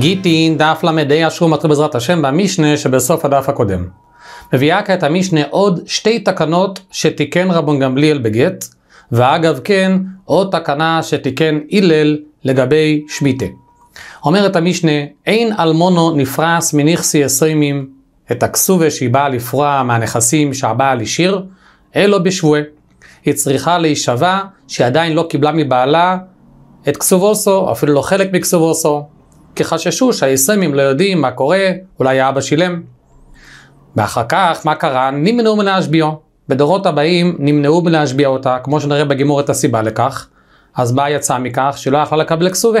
גיטין, דף ל"ה, אשרו מתחיל בעזרת השם במשנה שבסוף הדף הקודם. מביאה כעת המשנה עוד שתי תקנות שתיקן רבון גמליאל בגט, ואגב כן, עוד תקנה שתיקן הלל לגבי שמיטה. אומרת המשנה, אין אלמונו נפרס מנכסי עשרימים את הכסובה שהיא באה לפרוע מהנכסים שהבעל השאיר, אלו בשבועה. היא צריכה להישבע שהיא עדיין לא קיבלה מבעלה את כסובוסו, אפילו לא חלק מכסובוסו, כי חששו שהיסמים לא יודעים מה קורה, אולי האבא שילם. ואחר כך, מה קרה? נמנעו מלהשביעו. בדורות הבאים נמנעו מלהשביע אותה, כמו שנראה בגימור את הסיבה לכך. אז מה יצא מכך? שלא יכלה לקבל כסובה.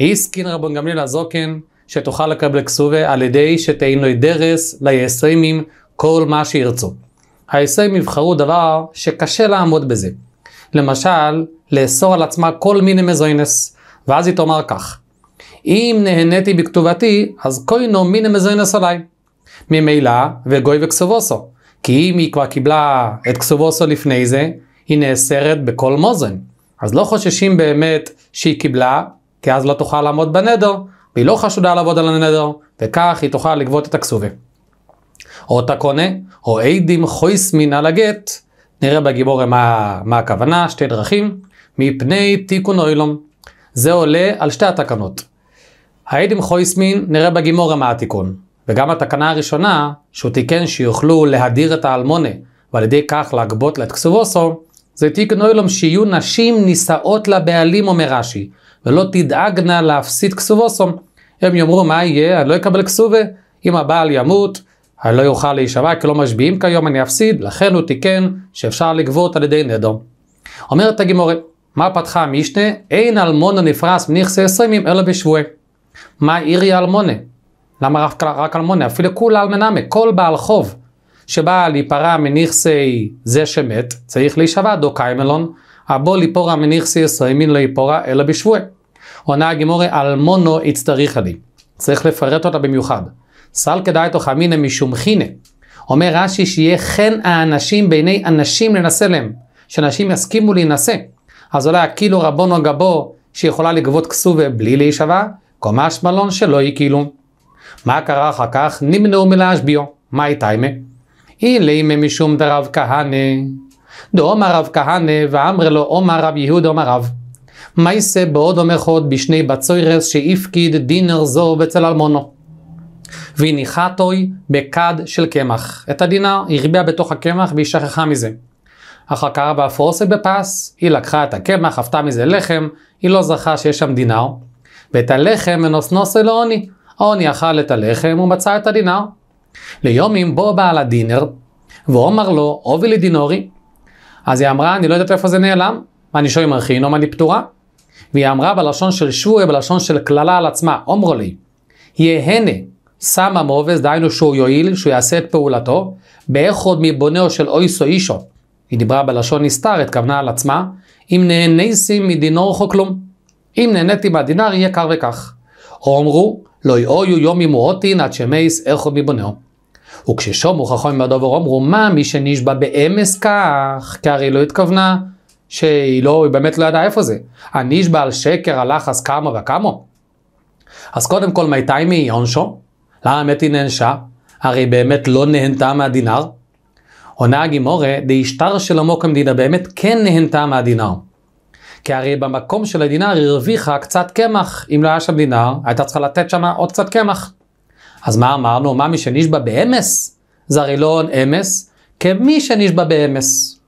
הסכין רבון גמליאל הזוקן שתוכל לקבל כסובה על ידי שתהינו דרס ליסיימים כל מה שירצו. היסיימים יבחרו דבר שקשה לעמוד בזה. למשל, לאסור על עצמה כל מיני מזוינס, ואז היא תאמר כך: אם נהניתי בכתובתי, אז נו מיני מזיינס עליי. ממילא, וגוי וכסובוסו. כי אם היא כבר קיבלה את כסובוסו לפני זה, היא נאסרת בכל מוזן. אז לא חוששים באמת שהיא קיבלה, כי אז לא תוכל לעמוד בנדר, והיא לא חשודה לעבוד על הנדר, וכך היא תוכל לגבות את הכסובה. או תקונה, או עדים חויס מן על הגט, נראה בגיבור מה, מה הכוונה, שתי דרכים, מפני תיקון אוילום. זה עולה על שתי התקנות. הייתם חויסמין נראה בגימורה מה התיקון. וגם התקנה הראשונה, שהוא תיקן שיוכלו להדיר את האלמונה, ועל ידי כך להגבות לה את כסובוסו, זה תיקנו אלום שיהיו נשים נישאות לבעלים, אומר רש"י, ולא תדאגנה להפסיד כסובוסו. הם יאמרו, מה יהיה? אני לא אקבל כסובה. אם הבעל ימות, אני לא יוכל להישבע, כי לא משביעים כיום, אני אפסיד, לכן הוא תיקן שאפשר לגבות על ידי נדו. אומרת הגימורה, מה פתחה המשנה? אין אלמונו נפרס מנכסי עשרים אלא בשבועי. מה אירי אלמונה? למה רק, רק אלמונה? אפילו כול אלמנמק, כל בעל חוב שבא להיפרע מנכסי זה שמת, צריך להישבע דו קיימלון, הבו ליפורע מנכסי ישראמין לא ייפורע אלא בשבועי. עונה הגימורי אלמונו יצטריך לי. צריך לפרט אותה במיוחד. סל כדאי תוך אמינא משום חינא. אומר רש"י שיהיה חן האנשים בעיני אנשים לנשא להם, שאנשים יסכימו להינשא. אז אולי הקילו רבונו גבו שיכולה לגבות כסובה בלי להישבע, קומש שמלון שלא היא כאילו. מה קרה אחר כך? נמנעו מלהשביעו. מה הייתה איתיימה? אילימה משום דרב כהנא. דאמר רב כהנא ואמר לו אומר רב יהודה אומר רב. מה מייסה בעוד המכות בשני בצוירס שהפקיד דינר זו בצל אלמונו. והניחתוי בכד של קמח. את הדינר הרביע בתוך הקמח והיא שכחה מזה. אחר כך באפורסק בפס, היא לקחה את הקמח, עפתה מזה לחם, היא לא זכה שיש שם דינר. ואת הלחם ונוסנוס לעוני. עוני אכל את הלחם ומצא את הדינר. ליומים בוא בעל הדינר, ואומר לו, הובי לי דינורי. אז היא אמרה, אני לא יודעת איפה זה נעלם, מה ואני או מה אני פטורה. והיא אמרה בלשון של שבוי, בלשון של קללה על עצמה, אומרו לי, יהנה שם המובס, דהיינו שהוא יועיל, שהוא יעשה את פעולתו, באחוד מבונהו של אויסו אישו. היא דיברה בלשון נסתר, התכוונה על עצמה, אם נהנסים מדינורכו כלום. אם נהניתי מהדינר יהיה כך וכך. או אמרו, לא יאויו יומי מוהותין עד שמייס איכו מבונהו. וכששומו חכמים מהדובר אמרו, מה מי שנשבע באמס כך, כי הרי לא התכוונה שהיא לא, היא באמת לא ידעה איפה זה. הנשבע על שקר הלך אז כמה וכמה. אז קודם כל, מתי מי עונשו? למה באמת היא נענשה? הרי באמת לא נהנתה מהדינר. עונה הגימורה, דהישטר שלמה כמדינה באמת כן נהנתה מהדינר. כי הרי במקום של הדינר היא הרוויחה קצת קמח. אם לא היה שם דינר, הייתה צריכה לתת שם עוד קצת קמח. אז מה אמרנו? מה מי שנשבע באמס? זה הרי לא אמס, כמי שנשבע באמס.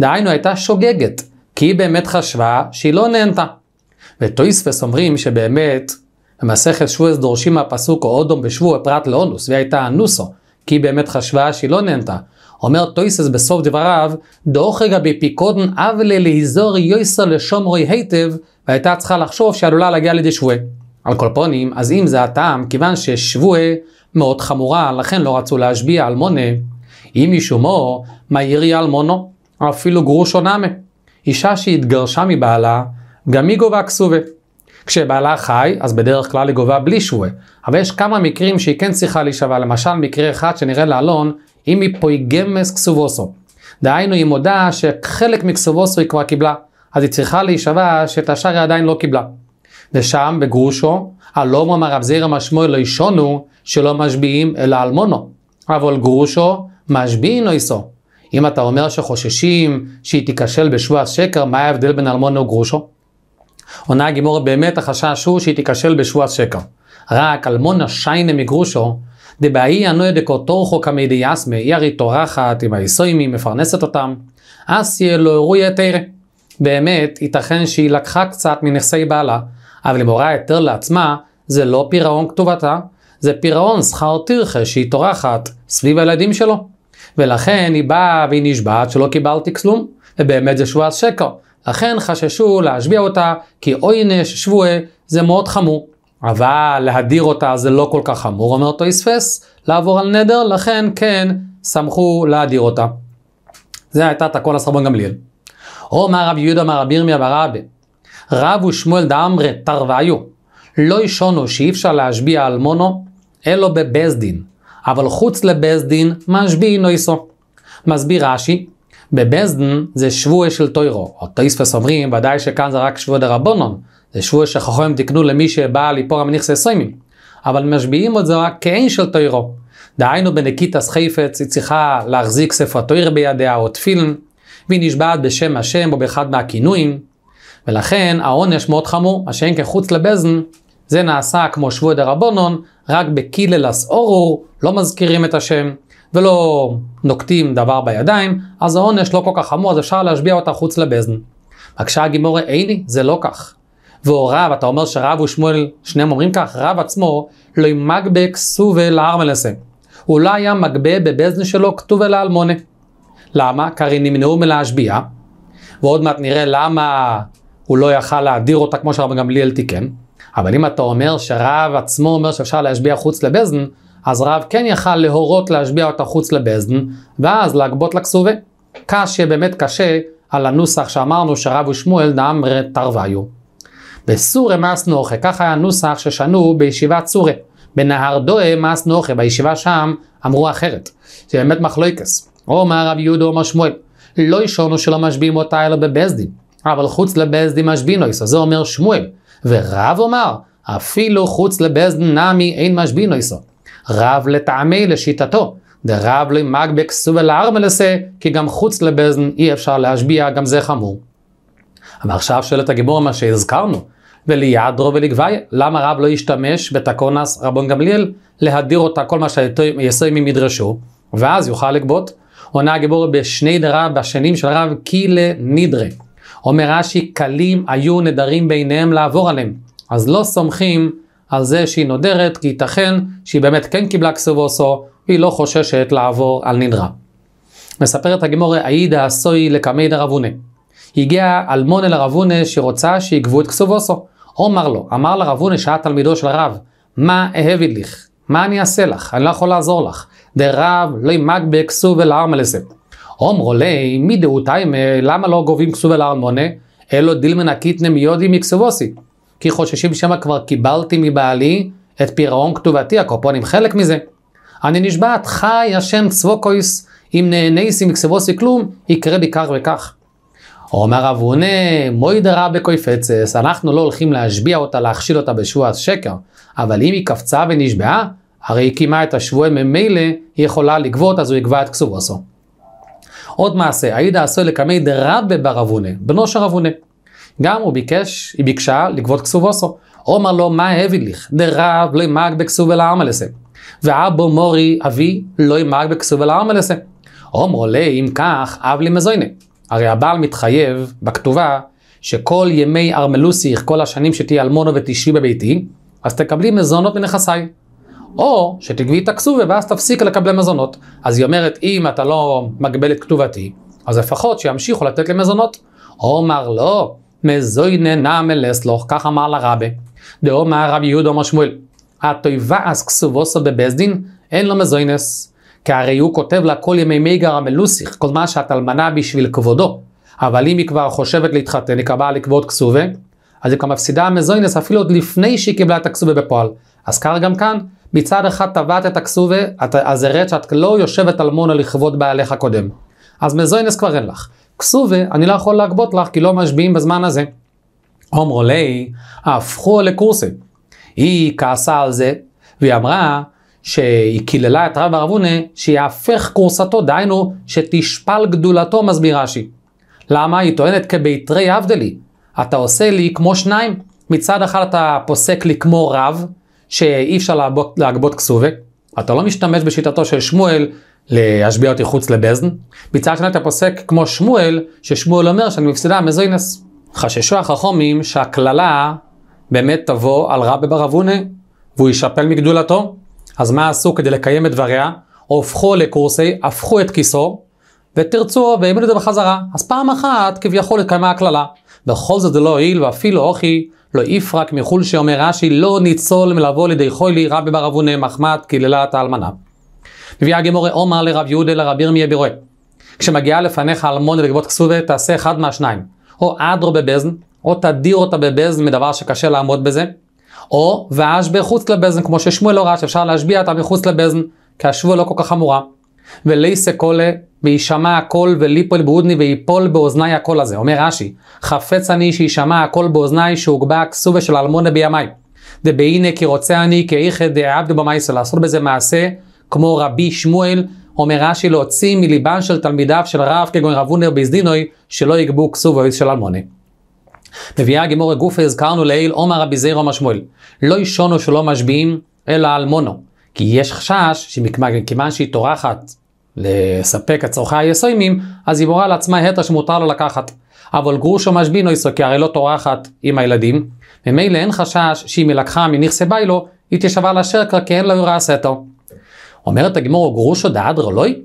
דהיינו הייתה שוגגת, כי היא באמת חשבה שהיא לא נהנתה. וטויספס אומרים שבאמת, במסכת שבועס דורשים מהפסוק או אודום בשבוע פרט לאונוס, והיא הייתה אנוסו, כי היא באמת חשבה שהיא לא נהנתה. אומר טויסס בסוף דבריו, דאוכגה בפיקודן אבלה להיזורי יויסר לשומרוי היטב, והייתה צריכה לחשוב שעלולה להגיע לידי שבועה. על כל פונים, אז אם זה הטעם, כיוון ששבועה מאוד חמורה, לכן לא רצו להשביע על מונה. אם ישומו, מאירי על מונו, אפילו גרושו נאמה. אישה שהתגרשה מבעלה, גם היא גובה כסובה. כשבעלה חי, אז בדרך כלל היא גובה בלי שווה. אבל יש כמה מקרים שהיא כן צריכה להישבע, למשל מקרה אחד שנראה לאלון, אם היא פויגמס כסובוסו. דהיינו, היא מודה שחלק מכסובוסו היא כבר קיבלה, אז היא צריכה להישבע שאת השאר היא עדיין לא קיבלה. ושם, בגרושו, הלום אמר רב זעיר המשמעו לא ישונו שלא משביעים אלא אלמונו. אבל גרושו משביעין איסו. לא אם אתה אומר שחוששים שהיא תיכשל בשבוע שקר, מה ההבדל בין אלמונו וגרושו? עונה הגימור באמת החשש הוא שהיא תיכשל בשבוע שקר. רק אלמונה שיינה מגרושו דבעי הנוהג כותורכו כמדייסמה, היא הרי טורחת עם היסוימים, מפרנסת אותם. אסיה לא אירוי היתר. באמת, ייתכן שהיא לקחה קצת מנכסי בעלה, אבל אם הורה יותר לעצמה, זה לא פירעון כתובתה, זה פירעון שכר טרחה שהיא טורחת סביב הילדים שלו. ולכן היא באה והיא נשבעת שלא קיבלתי כלום, ובאמת זה שבועת שקר. לכן חששו להשביע אותה, כי אוי נש שבועה זה מאוד חמור. אבל להדיר אותה זה לא כל כך חמור, אומר אותו איספס, לעבור על נדר, לכן כן שמחו להדיר אותה. זה הייתה את הכל הסרבון גמליאל. או מה רבי יהודה מה רבי ירמיה ברבי, רב ושמואל דאמרי תרוויו, לא ישונו שאי אפשר להשביע על מונו, אלו בבזדין, אבל חוץ לבזדין, משביעי נויסו. מסביר רש"י, בבזדין זה שבועי של טוירו, או טויספס אומרים, ודאי שכאן זה רק שבועי דרבונון, זה שבוע שחכמים תקנו למי שבא ליפור המניחס עשרימים. אבל משביעים את זה רק כעין של תוירו. דהיינו בנקיטס חיפץ היא צריכה להחזיק ספר תויר בידיה או תפילן, והיא נשבעת בשם השם או באחד מהכינויים, ולכן העונש מאוד חמור, מה שאין כחוץ לבזן, זה נעשה כמו שבוע דרבונון, רק בקיללס אורור לא מזכירים את השם ולא נוקטים דבר בידיים, אז העונש לא כל כך חמור, אז אפשר להשביע אותה חוץ לבזן. בבקשה הגימורי, איני, זה לא כך. והוריו, אתה אומר שרב ושמואל, שניהם אומרים כך, רב עצמו, לא ימגבה כסובה לארמלסה. הוא לא היה מגבה בבזן שלו כתובה לאלמונה. למה? כי הרי נמנעו מלהשביע, ועוד מעט נראה למה הוא לא יכל להדיר אותה כמו שרב גמליאל תיקן. אבל אם אתה אומר שרב עצמו אומר שאפשר להשביע חוץ לבזן, אז רב כן יכל להורות להשביע אותה חוץ לבזן, ואז להגבות לכסובה. קשה, באמת קשה, על הנוסח שאמרנו שרב ושמואל נאמרי תרוויו. בסורי מס נוחה, ככה היה נוסח ששנו בישיבת סורי. בנהר דואה מס נוחה, בישיבה שם אמרו אחרת. זה באמת מחלוקס. אומר רב יהודה אומר שמואל, לא ישונו שלא משביעים אותה אלא בבייס אבל חוץ לבייס משביעים משבינויס, אז זה אומר שמואל. ורב אומר, אפילו חוץ לבזדין נמי אין משביעים משבינויסו. רב לטעמי לשיטתו, דרב למגבק לא סובל ארמלסה, כי גם חוץ לבזן אי אפשר להשביע, גם זה חמור. אבל עכשיו שואלת הגיבור מה שהזכרנו, וליעדרו ולגבי, למה רב לא ישתמש בתקונס רבון גמליאל להדיר אותה כל מה שהיסוימים ידרשו, ואז יוכל לגבות. עונה הגיבור בשני דרב בשנים של רב קילה לנידרה. אומר רש"י, קלים היו נדרים ביניהם לעבור עליהם, אז לא סומכים על זה שהיא נודרת, כי ייתכן שהיא באמת כן קיבלה כסובוסו, והיא לא חוששת לעבור על נדרה. מספרת הגמורה, עאידה עשוי לקמי דרבונה. הגיע אלמון אל הרבונה שרוצה שיגבו את כסובוסו. אומר לו, אמר לרב הונא שהיה תלמידו של הרב, מה אהבי לך? מה אני אעשה לך? אני לא יכול לעזור לך. דרב לי לא מגבה כסוב אל ארמלסת. אומרו לי, מי דעותי, למה לא גובים כסוב אל ארמונה? אלו דילמן הקיטנם יודי מכסובוסי. כי חוששים שמא כבר קיבלתי מבעלי את פירעון כתובתי, הקופונים חלק מזה. אני נשבעת, חי השם צבוקויס, אם נהניסי מכסובוסי כלום, יקרה לי כך וכך. אומר רב מוי מוידרה בקויפצס, אנחנו לא הולכים להשביע אותה, להכשיל אותה בשבוע השקר. אבל אם היא קפצה ונשבעה, הרי היא קיימה את השבוע ממילא, היא יכולה לגבות, אז הוא יגבה את כסובוסו. עוד מעשה, עאידה עשוי לקמי דרבה בר אבונה, בנו של אבונה. גם הוא ביקש, היא ביקשה לגבות כסובוסו. אומר לו, מה הביא לך? דרב לא ימאג בכסוב אל העם אלסה. ואבו מורי אבי לא ימאג בכסוב אל העם אלסה. אומר לי, אם כך, אב לי מזויני. הרי הבעל מתחייב בכתובה שכל ימי ארמלוסיך, כל השנים שתהיה אלמונו ותשבי בביתי, אז תקבלי מזונות מנכסיי. או שתגבי את הכסובה ואז תפסיק לקבל מזונות. אז היא אומרת, אם אתה לא מגבל את כתובתי, אז לפחות שימשיכו לתת לי מזונות. אומר לא, מזוינה נעמל אסלוך, כך אמר לרבה. דאומר רבי יהודה אומר שמואל, התויבה אז כסובוסו בבזדין, אין לו מזוינס. כי הרי הוא כותב לה כל ימי מיגר המלוסיך, כל מה שאת אלמנה בשביל כבודו. אבל אם היא כבר חושבת להתחתן, היא קבעה לכבוד כסובה, אז היא כבר מפסידה המזוינס אפילו עוד לפני שהיא קיבלה את הכסובה בפועל. אז כך גם כאן, מצד אחד טבעת את הכסובה, אז הראת שאת לא יושבת אלמונה לכבוד בעליך הקודם. אז מזוינס כבר אין לך. כסובה, אני לא יכול להגבות לך כי לא משביעים בזמן הזה. אומרו לי, הפכו לקורסים. היא כעסה על זה, והיא אמרה, שהיא קיללה את רב ערבונה, שיהפך כורסתו, דהיינו שתשפל גדולתו, מסביר רש"י. למה? היא טוענת כביתרי הבדלי. אתה עושה לי כמו שניים. מצד אחד אתה פוסק לי כמו רב, שאי אפשר להגבות, להגבות כסובה. אתה לא משתמש בשיטתו של שמואל להשביע אותי חוץ לבזן. מצד שני אתה פוסק כמו שמואל, ששמואל אומר שאני מפסידה מזוינס. חששו החכומים שהקללה באמת תבוא על רבי אבונה, והוא ישפל מגדולתו. אז מה עשו כדי לקיים את דבריה? הופכו לקורסי, הפכו את כיסו, ותרצו והעמידו את זה בחזרה. אז פעם אחת כביכול התקיימה הקללה. בכל זאת זה לא הועיל, ואפילו אוכי לא יפרק מחול שאומר רש"י לא ניצול מלבוא לידי חולי רבי בר אבונה מחמת קללת האלמנה. מביאה גמורי עומר לרב יהודה לרב ירמיה בירואה. כשמגיעה לפניך אלמונה לגבות כסובה תעשה אחד מהשניים. או אדרו בבזן, או תדיר אותה בבזן מדבר שקשה לעמוד בזה. או ואשבר חוץ לבזן, כמו ששמואל לא ראה שאפשר להשביע אותה מחוץ לבזן, כי השבוע לא כל כך אמורה. ולייסה קולה, וישמע הקול וליפול בהודני ויפול באוזני הקול הזה. אומר רש"י, חפץ אני שישמע הקול באוזני שהוגבה הכסובה של אלמונה בימי. דבהנה כי רוצה אני כי כאיכא דעבד במאיסו, לעשות בזה מעשה כמו רבי שמואל, אומר רש"י להוציא מליבם של תלמידיו של רב כגון רב הונר ביזדינוי, שלא יגבו כסובו של אלמונה. מביאה הגימור הגופה, הזכרנו לעיל, עומר רבי זעיר, עומר שמואל. לא ישונו שלא משביעים, אלא על מונו. כי יש חשש שמכיוון שהיא טורחת לספק את צורכי היסוימים, אז היא מורה על עצמה היתר שמותר לו לקחת. אבל גרושו משבינו איסו, כי הרי לא טורחת עם הילדים. ממילא אין חשש שאם היא לקחה מנכסי ביילו, היא תשבע לשקר כי אין לה יורא סטו. אומרת הגמור גרושו דאדרא לוי?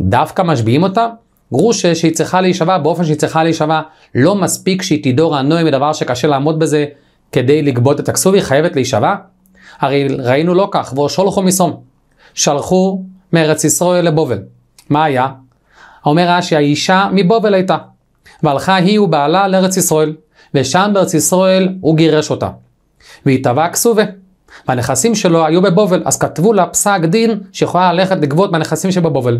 דווקא משביעים אותה? גרוש אה, שהיא צריכה להישבע באופן שהיא צריכה להישבע. לא מספיק שהיא תידור הנוי מדבר שקשה לעמוד בזה כדי לגבות את הכסוב, היא חייבת להישבע? הרי ראינו לא כך, ושולחו מסום. שלחו מארץ ישראל לבובל. מה היה? אומר רש"י, האישה מבובל הייתה. והלכה היא ובעלה לארץ ישראל, ושם בארץ ישראל הוא גירש אותה. והיא טבעה כסובה. והנכסים שלו היו בבובל, אז כתבו לה פסק דין שיכולה ללכת לגבות מהנכסים שבבובל.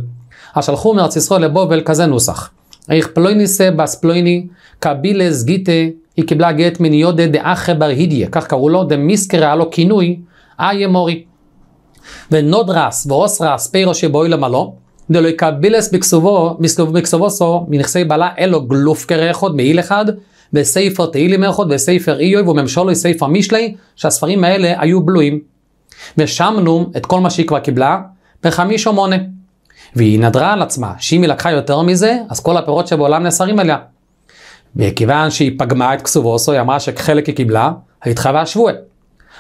אז שלחו מארץ ישראל לבובל כזה נוסח. איך פלויניסה בס פלויני, קבילס גיטה, היא קיבלה גט מניודה דאחה בר הידיה, כך קראו לו, דמיסקרה, היה לו כינוי, איה מורי. ונודרס ואוסרס פיירו שבוי למלו, דלא יקבילס בכסובו, בכסובוסו, מנכסי בעלה אלו גלוף קרחות, מעיל אחד, בספר תהילים מרחות, בספר איוי ובממשלוי ספר משלי, שהספרים האלה היו בלויים. ושמנו את כל מה שהיא כבר קיבלה בחמיש או מונה. והיא נדרה על עצמה, שאם היא לקחה יותר מזה, אז כל הפירות שבעולם נסרים עליה. וכיוון שהיא פגמה את כסובוסו, היא אמרה שחלק היא קיבלה, התחווה שבועי.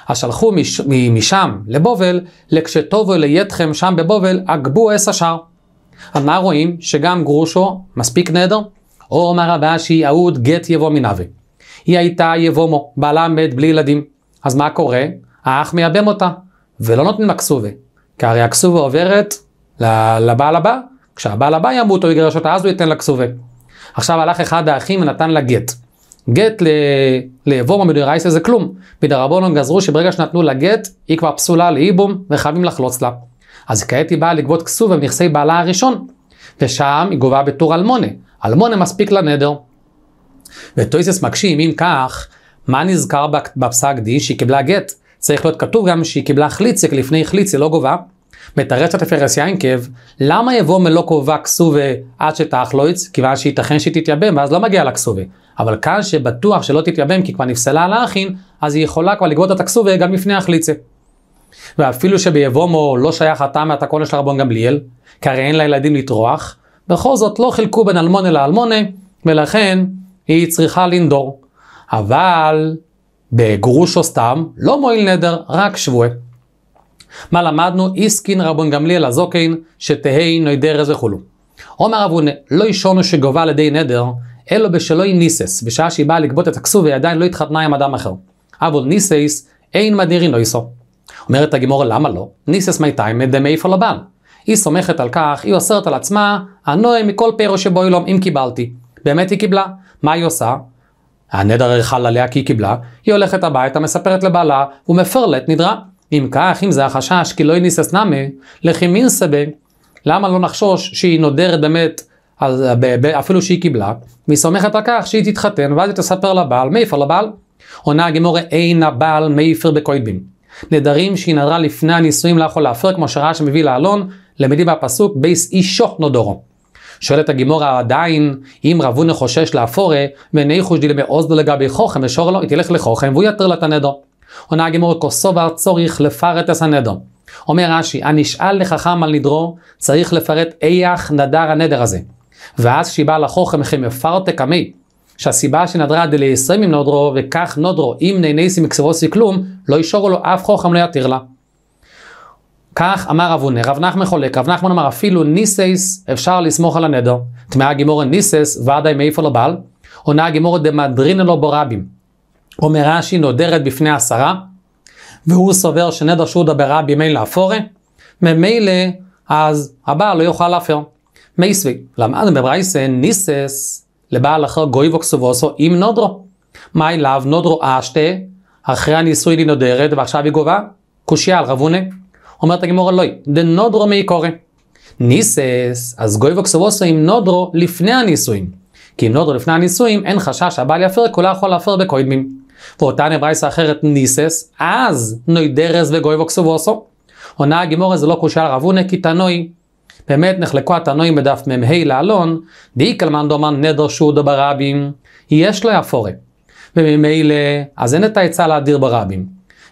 אז שלחו מש, משם לבובל, לכשטובו לידכם שם בבובל, אגבו אס השאר. אז מה רואים? שגם גרושו מספיק נהדר. או אומר הבא שהיא אהוד גט יבוא מנאווה. היא הייתה יבומו, בעלה מת בלי ילדים. אז מה קורה? האח מייבם אותה, ולא נותנים לה כסובה. כי הרי הכסובה עוברת לבעל הבא, כשהבעל הבא ימות או יגרש אותה, אז הוא ייתן לה כסובה. עכשיו הלך אחד האחים ונתן לה גט. גט ליבומו מדרייסה זה כלום. מדרבנון גזרו שברגע שנתנו לה גט, היא כבר פסולה לאיבום וחייבים לחלוץ לה. אז כעת היא באה לגבות כסובה מנכסי בעלה הראשון. ושם היא גובה בתור אלמונה. אלמונה מספיק לנדר. וטויסס מקשים, אם כך, מה נזכר בפסק דין שהיא קיבלה גט? צריך להיות כתוב גם שהיא קיבלה חליציק לפני חליצי, לא גובה. מתרצת לפרס יינקב, למה יבוא מלא כובה כסובה עד שתאכלויץ? כיוון שייתכן שהיא תתייבם ואז לא מגיע לה כסובה. אבל כאן שבטוח שלא תתייבם כי כבר נפסלה על האחין, אז היא יכולה כבר לגבות את הכסובה גם לפני החליצה. ואפילו שביבומו לא שייך הטעם מהתקונה של רבון גמליאל, כי הרי אין לילדים לטרוח, בכל זאת לא חילקו בין אלמונה לאלמונה, ולכן היא צריכה לנדור. אבל בגרוש או סתם, לא מועיל נדר, רק שבועה. מה למדנו? איסקין רבון גמליאל הזוקין, שתהי נוידרז וכולו. עומר אבונה, לא אישונו שגובה על ידי נדר, אלא היא ניסס, בשעה שהיא באה לגבות את הכסוף היא עדיין לא התחתנה עם אדם אחר. אבל ניסס, אין מדירין לא יסו. אומרת הגימור, למה לא? ניסס מי תימא דמי פלבן. היא סומכת על כך, היא אוסרת על עצמה, הנועה מכל פרו שבו היא לא, אם קיבלתי. באמת היא קיבלה. מה היא עושה? הנדר חל עליה כי היא קיבלה, היא הולכת הביתה, מספרת לבעלה, ומפרלט נדרה. אם כך, אם זה החשש, כי לא היא ניסס נמי, לכי מין סבי, למה לא נחשוש שהיא נודרת באמת, על, ב, ב, אפילו שהיא קיבלה, והיא סומכת על כך שהיא תתחתן, ואז היא תספר לבעל, מייפר לבעל. עונה הגמורה, אין הבעל מייפר בקוידבים. נדרים שהיא נדרה לפני הנישואים לא יכול להפר, כמו שרש"י מביא לאלון, למדים מהפסוק בייס אישו נודורו. שואלת הגימורה עדיין, אם רבונה חושש להפורה, וניחוש דילמי עוז לגבי חוכם, ושור לו, היא תלך לחוכם והוא יתר לה את הנדו. עונה הגימורה, כוסובר צורך לפרט את הנדו. אומר רש"י, הנשאל לחכם על נדרו, צריך לפרט איך נדר הנדר הזה. ואז כשהיא באה לחוכם, וכי מפרתק המי, שהסיבה שנדרה דלי עשרים עם נודרו, וכך נודרו, אם נהניסי מקסירוסי כלום, לא ישורו לו אף חוכם לא יתיר לה. כך אמר רב עונה, רב נחמן חולק, רב נחמן אמר אפילו ניסייס אפשר לסמוך על הנדר. טמאה גימורה ניסס ועדי מאיפה לבעל, לא עונה גימורה דמדרינא לו ברבים. אומר רש"י נודרת בפני עשרה, והוא סובר שנדר שודה ברבי מי אפורה, ממילא אז הבעל לא יוכל להפר. מייסווי, למדנו בברייסן ניסס לבעל אחר גוי וקסובוסו עם נודרו. מאי לאו נודרו אשתה, אחרי הנישואין היא נודרת ועכשיו היא גובה? קושייה על רבונה. אומרת הגמורה לא, דנודרו מי קורא. ניסס, אז גוי וקסובוסו עם נודרו לפני הנישואין. כי עם נודרו לפני הנישואין, אין חשש שהבעל יפר, כולה יכול להפר בקוידמים. ואותה נברייסה אחרת ניסס, אז נוידרס וגוי וקסובוסו. עונה הגמורה זה לא קושייה על רבונה, כי תנוי באמת נחלקו התנועים בדף מ"ה דאי דאיקלמן דומן נדרשו דברבים, יש לו אפורה. וממילא, אז אין את העצה להדיר ברבים.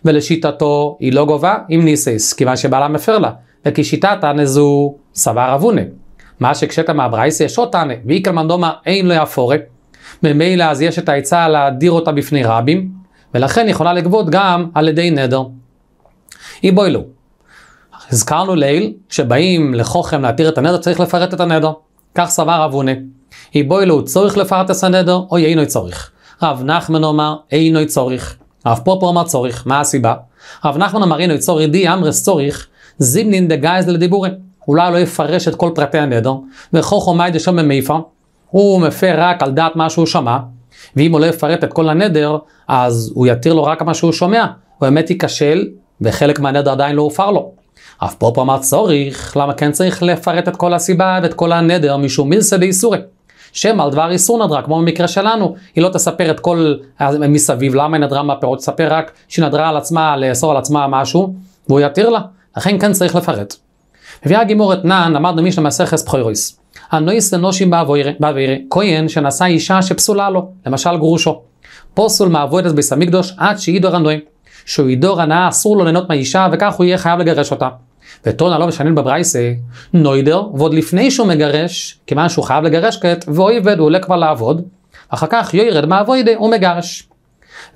ולשיטתו, היא לא גובה עם ניסס, כיוון שבעלה מפר לה. וכשיטת תנא זו סבר אבונה. מה שקשטה מהברייסה יש עוד תנא, ואיקלמן דומה אין לו אפורה. ממילא אז יש את העצה להדיר אותה בפני רבים, ולכן יכולה לגבות גם על ידי נדר. איבוילו, הזכרנו לעיל, כשבאים לחוכם להתיר את הנדר, צריך לפרט את הנדר. כך סבר רב עונה. היבוי לו צורך לפרט את הנדר, או אינו צורך. רב נחמן אומר, אינוי צורך. רב פופו אמר צורך, מה הסיבה? רב נחמן אמר, אינוי צורך, די אמרס צורך, זימנין דגייז לדיבורי. אולי לא יפרש את כל פרטי הנדר, וכוחו מאי דשם במיפה, הוא מפר רק על דעת מה שהוא שמע, ואם הוא לא יפרט את כל הנדר, אז הוא יתיר לו רק מה שהוא שומע, הוא באמת ייכשל, וחלק מהנדר עדיין לא הופר לו. אף פופו אמר צורך, למה כן צריך לפרט את כל הסיבה ואת כל הנדר משום מילסה דאיסורי. שם על דבר איסור נדרה, כמו במקרה שלנו, היא לא תספר את כל אה, מסביב, למה היא נדרה מהפירות, תספר רק שהיא נדרה על עצמה, לאסור על עצמה משהו, והוא יתיר לה, לכן כן צריך לפרט. מביאה הגימור את נען, אמרנו מישנה מסכס בחירויס. הנויס אנושי באווירי, כהן שנשא אישה שפסולה לו, למשל גרושו. פוסול מאבוידס ביס המקדוש עד שאידו רנועים. שהוא ידור הנאה, אסור לו ליהנות מהאישה, וכך הוא יהיה חייב לגרש אותה. וטונה לא משנה בברייסה, נוידר, ועוד לפני שהוא מגרש, כיוון שהוא חייב לגרש כעת, ואוי ואויבד, הוא עולה כבר לעבוד, אחר כך יוירד מאבוידה, הוא מגרש.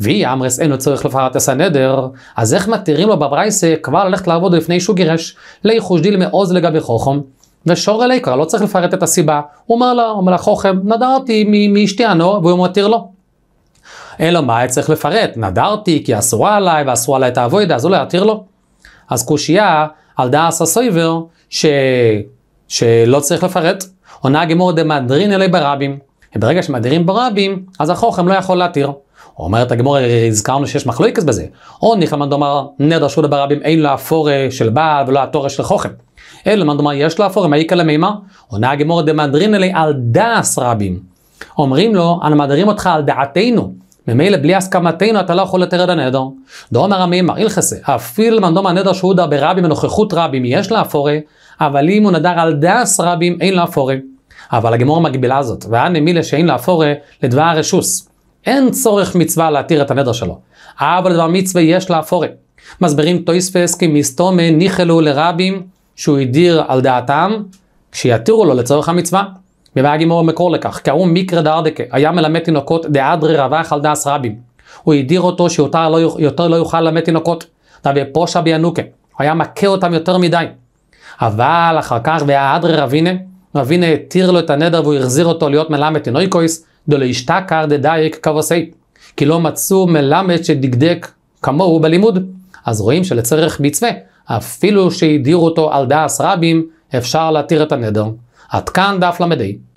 ואי אמרס אינו צריך לפרט את הסנדר, אז איך מתירים לו בברייסה כבר ללכת לעבוד לפני שהוא גירש? ליחוש דיל מעוז לגבי חוכם. ושור אלי כבר לא צריך לפרט את הסיבה. הוא אומר לה, אומר לה חוכם, נדרתי מאשתי הנו, והוא מתיר לו. אלא מה, היה צריך לפרט, נדרתי כי אסורה עליי ואסורה עליי את האבוידה, אז הוא לא יתיר לו. אז קושייה על דעס הסויבר, ש... שלא צריך לפרט. עונה הגמור דמדרין אלי ברבים. ברגע שמדירים ברבים, אז החוכם לא יכול להתיר. אומרת הגמור, הזכרנו שיש מחלוקת בזה. או ניחמן דומר נדר שודה ברבים, אין לו אפורה של בעל ולא התורה של חוכם. אלא מה דומר יש לו אפורה, מה איכא למימה? עונה הגמור דמדרין אלי על דעס רבים. אומרים לו, אנו מהדרים אותך על דעתנו. ממילא בלי הסכמתנו אתה לא יכול לתאר את הנדר. דאמר המימר אילכסה, אפילו למנדום הנדר שהוא דר ברבים בנוכחות רבים יש לאפורי, אבל אם הוא נדר על דס רבים אין לאפורי. אבל הגמור מגבילה זאת, ואנה מילה שאין לאפורי לדבר הרשוס. אין צורך מצווה להתיר את הנדר שלו, אבל לדבר מצווה יש לאפורי. מסבירים טויספס כי מסתומה ניחלו לרבים שהוא הדיר על דעתם, כשיתירו לו לצורך המצווה. מבאי הגימור מקור לכך, כי קראו מיקרא דרדקה, היה מלמד תינוקות דאדרי רווח על דס רבים. הוא הדיר אותו שיותר לא, יותר לא יוכל ללמד תינוקות. דבי פושע ביאנוקה, הוא היה מכה אותם יותר מדי. אבל אחר כך והאדרי רבינה, רבינה התיר לו את הנדר והוא החזיר אותו להיות מלמד תינוקויס, דלאישתכר דדייק כבוסי. כי לא מצאו מלמד שדקדק כמוהו בלימוד. אז רואים שלצריך מצווה, אפילו שהדירו אותו על דאס רבים, אפשר להתיר את הנדר. עד כאן דף ל"ה.